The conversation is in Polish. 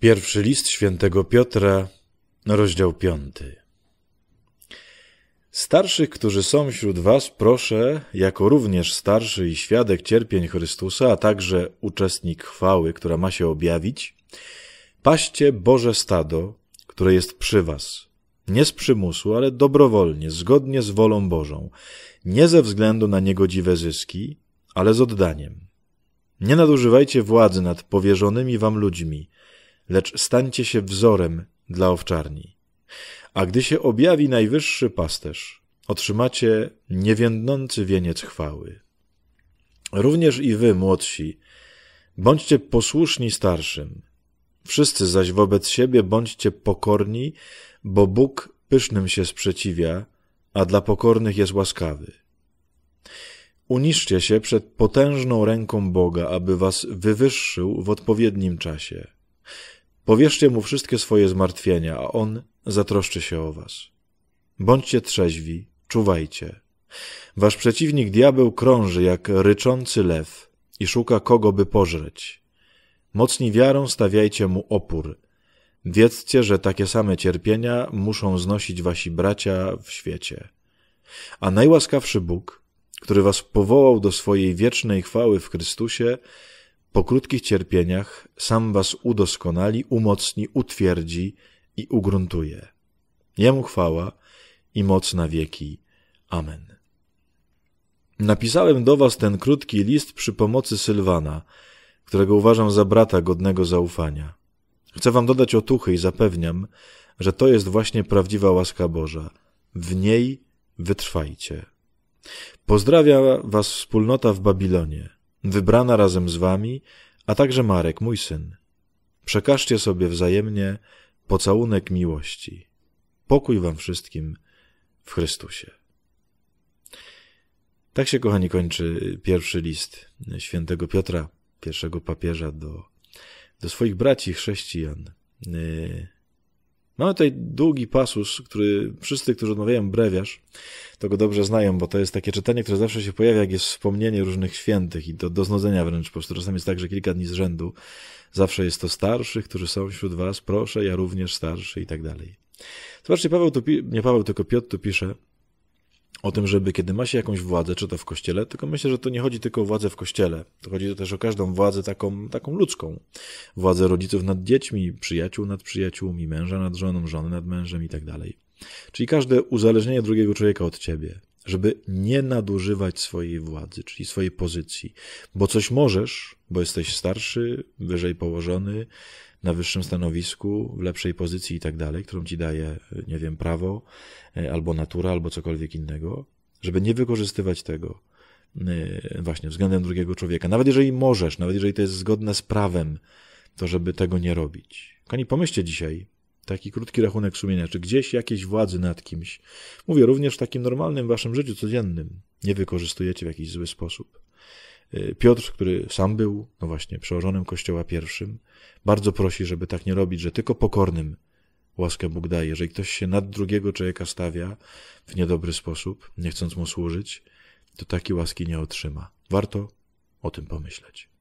Pierwszy list świętego Piotra, rozdział piąty. Starszych, którzy są wśród was, proszę, jako również starszy i świadek cierpień Chrystusa, a także uczestnik chwały, która ma się objawić, paście Boże stado, które jest przy was, nie z przymusu, ale dobrowolnie, zgodnie z wolą Bożą, nie ze względu na niegodziwe zyski, ale z oddaniem. Nie nadużywajcie władzy nad powierzonymi wam ludźmi – lecz stańcie się wzorem dla owczarni. A gdy się objawi najwyższy pasterz, otrzymacie niewiędnący wieniec chwały. Również i wy, młodsi, bądźcie posłuszni starszym, wszyscy zaś wobec siebie bądźcie pokorni, bo Bóg pysznym się sprzeciwia, a dla pokornych jest łaskawy. Uniszcie się przed potężną ręką Boga, aby was wywyższył w odpowiednim czasie. Powierzcie mu wszystkie swoje zmartwienia, a on zatroszczy się o was. Bądźcie trzeźwi, czuwajcie. Wasz przeciwnik diabeł krąży jak ryczący lew i szuka kogo by pożreć. Mocni wiarą stawiajcie mu opór. Wiedzcie, że takie same cierpienia muszą znosić wasi bracia w świecie. A najłaskawszy Bóg, który was powołał do swojej wiecznej chwały w Chrystusie, po krótkich cierpieniach sam was udoskonali, umocni, utwierdzi i ugruntuje. Jemu chwała i moc na wieki. Amen. Napisałem do was ten krótki list przy pomocy Sylwana, którego uważam za brata godnego zaufania. Chcę wam dodać otuchy i zapewniam, że to jest właśnie prawdziwa łaska Boża. W niej wytrwajcie. Pozdrawia was wspólnota w Babilonie wybrana razem z wami, a także Marek, mój syn. Przekażcie sobie wzajemnie pocałunek miłości. Pokój wam wszystkim w Chrystusie. Tak się, kochani, kończy pierwszy list świętego Piotra, pierwszego papieża do, do swoich braci chrześcijan. Y, Mamy tutaj długi pasus, który wszyscy, którzy odmawiają brewiarz, to go dobrze znają, bo to jest takie czytanie, które zawsze się pojawia, jak jest wspomnienie różnych świętych i do, do znudzenia wręcz. Po prostu czasami jest tak, że kilka dni z rzędu zawsze jest to starszych, którzy są wśród was, proszę, ja również starszy i tak dalej. Zobaczcie, Paweł tu, nie Paweł, tylko Piotr tu pisze, o tym, żeby kiedy ma się jakąś władzę, czy to w kościele, tylko myślę, że to nie chodzi tylko o władzę w kościele. To chodzi też o każdą władzę taką, taką ludzką. Władzę rodziców nad dziećmi, przyjaciół nad przyjaciółmi, męża nad żoną, żony nad mężem i tak dalej. Czyli każde uzależnienie drugiego człowieka od ciebie żeby nie nadużywać swojej władzy, czyli swojej pozycji, bo coś możesz, bo jesteś starszy, wyżej położony, na wyższym stanowisku, w lepszej pozycji i tak dalej, którą ci daje, nie wiem, prawo e, albo natura, albo cokolwiek innego, żeby nie wykorzystywać tego e, właśnie względem drugiego człowieka. Nawet jeżeli możesz, nawet jeżeli to jest zgodne z prawem, to żeby tego nie robić. Kani, pomyślcie dzisiaj, taki krótki rachunek sumienia, czy gdzieś jakieś władzy nad kimś. Mówię również w takim normalnym waszym życiu codziennym. Nie wykorzystujecie w jakiś zły sposób. Y, Piotr, który sam był, no właśnie, przełożonym Kościoła pierwszym, bardzo prosi, żeby tak nie robić, że tylko pokornym łaskę Bóg daje. Jeżeli ktoś się nad drugiego człowieka stawia w niedobry sposób, nie chcąc mu służyć, to takiej łaski nie otrzyma. Warto o tym pomyśleć.